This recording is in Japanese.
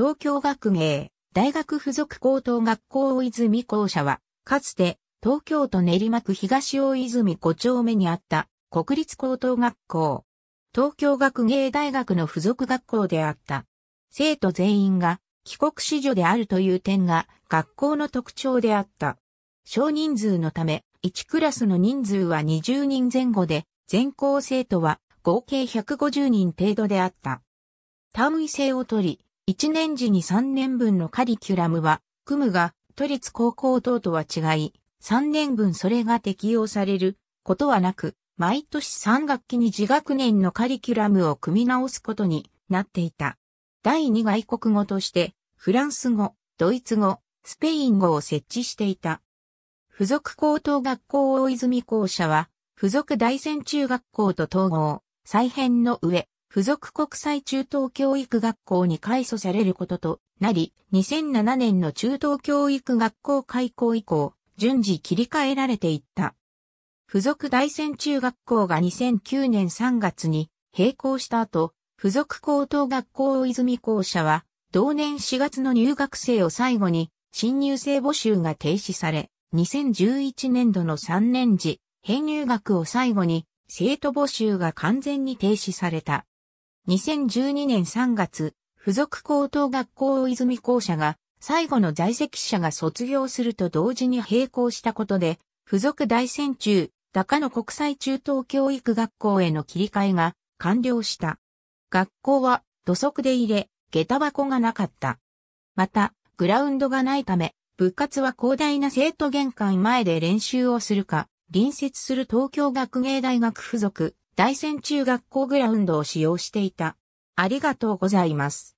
東京学芸、大学附属高等学校大泉校舎は、かつて、東京都練馬区東大泉5丁目にあった、国立高等学校。東京学芸大学の附属学校であった。生徒全員が、帰国子女であるという点が、学校の特徴であった。少人数のため、1クラスの人数は20人前後で、全校生徒は合計150人程度であった。単位制を取り、1年時に3年分のカリキュラムは、組むが、都立高校等とは違い、3年分それが適用されることはなく、毎年3学期に自学年のカリキュラムを組み直すことになっていた。第2外国語として、フランス語、ドイツ語、スペイン語を設置していた。付属高等学校大泉校舎は、付属大仙中学校と統合、再編の上、付属国際中等教育学校に改組されることとなり、2007年の中等教育学校開校以降、順次切り替えられていった。付属大仙中学校が2009年3月に閉校した後、付属高等学校泉校舎は、同年4月の入学生を最後に、新入生募集が停止され、2011年度の3年時、編入学を最後に、生徒募集が完全に停止された。2012年3月、付属高等学校大泉校舎が、最後の在籍者が卒業すると同時に並行したことで、付属大戦中、高野国際中等教育学校への切り替えが完了した。学校は土足で入れ、下駄箱がなかった。また、グラウンドがないため、部活は広大な生徒玄関前で練習をするか、隣接する東京学芸大学付属大仙中学校グラウンドを使用していた。ありがとうございます。